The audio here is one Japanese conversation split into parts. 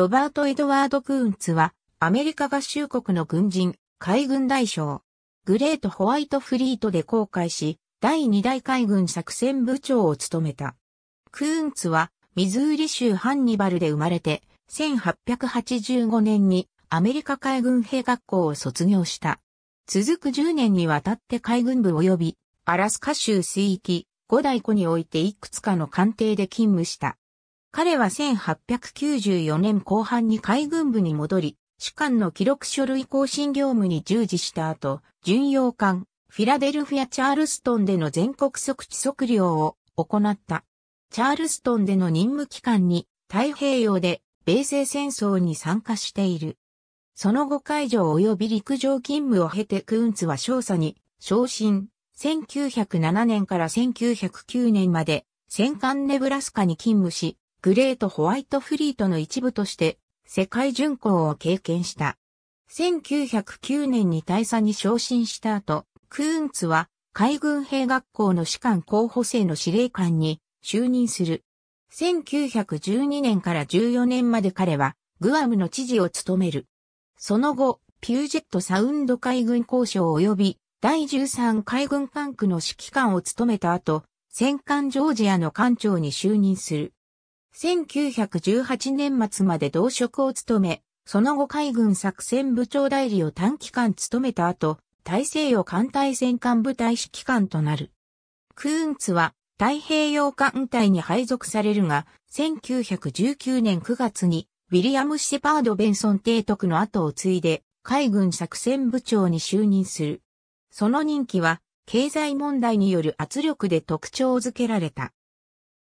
ロバート・エドワード・クーンツは、アメリカ合衆国の軍人、海軍大将、グレート・ホワイト・フリートで航海し、第2代海軍作戦部長を務めた。クーンツは、ミズーリ州ハンニバルで生まれて、1885年にアメリカ海軍兵学校を卒業した。続く10年にわたって海軍部及び、アラスカ州水域、五大湖においていくつかの艦艇で勤務した。彼は1894年後半に海軍部に戻り、主管の記録書類更新業務に従事した後、巡洋艦、フィラデルフィア・チャールストンでの全国即地測量を行った。チャールストンでの任務期間に太平洋で米西戦争に参加している。その後海上及び陸上勤務を経てクーンツは少佐に昇進。1907年から1909年まで戦艦ネブラスカに勤務し、グレートホワイトフリートの一部として世界巡航を経験した。1909年に大佐に昇進した後、クーンツは海軍兵学校の士官候補生の司令官に就任する。1912年から14年まで彼はグアムの知事を務める。その後、ピュージェットサウンド海軍交渉及び第13海軍管区の指揮官を務めた後、戦艦ジョージアの艦長に就任する。1918年末まで同職を務め、その後海軍作戦部長代理を短期間務めた後、大西洋艦隊戦艦部隊指揮官となる。クーンツは太平洋艦隊に配属されるが、1919年9月にウィリアム・シェパード・ベンソン提督の後を継いで海軍作戦部長に就任する。その任期は経済問題による圧力で特徴づけられた。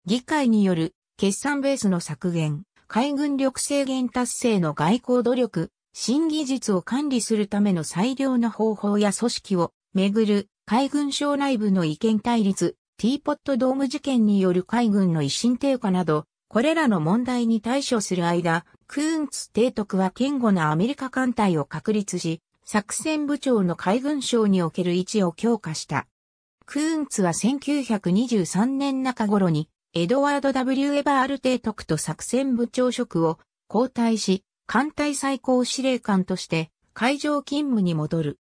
議会による決算ベースの削減、海軍力制限達成の外交努力、新技術を管理するための最良の方法や組織をめぐる海軍省内部の意見対立、ティーポットドーム事件による海軍の維新低下など、これらの問題に対処する間、クーンツ提督は堅固なアメリカ艦隊を確立し、作戦部長の海軍省における位置を強化した。クーンツは1923年中頃にエドワード・ W・ エバール提督と作戦部長職を交代し、艦隊最高司令官として海上勤務に戻る。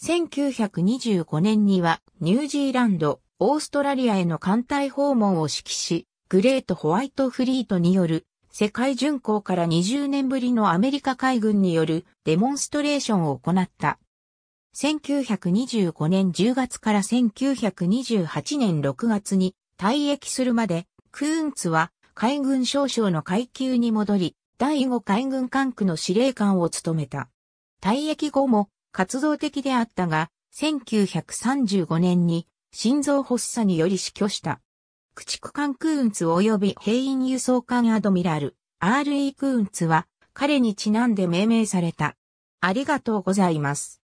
1925年にはニュージーランド、オーストラリアへの艦隊訪問を指揮し、グレート・ホワイト・フリートによる世界巡航から20年ぶりのアメリカ海軍によるデモンストレーションを行った。1925年10月から1928年6月に退役するまで、クーンツは海軍少将の階級に戻り、第5海軍管区の司令官を務めた。退役後も活動的であったが、1935年に心臓発作により死去した。駆逐艦クーンツ及び兵員輸送艦アドミラル、R.E. クーンツは彼にちなんで命名された。ありがとうございます。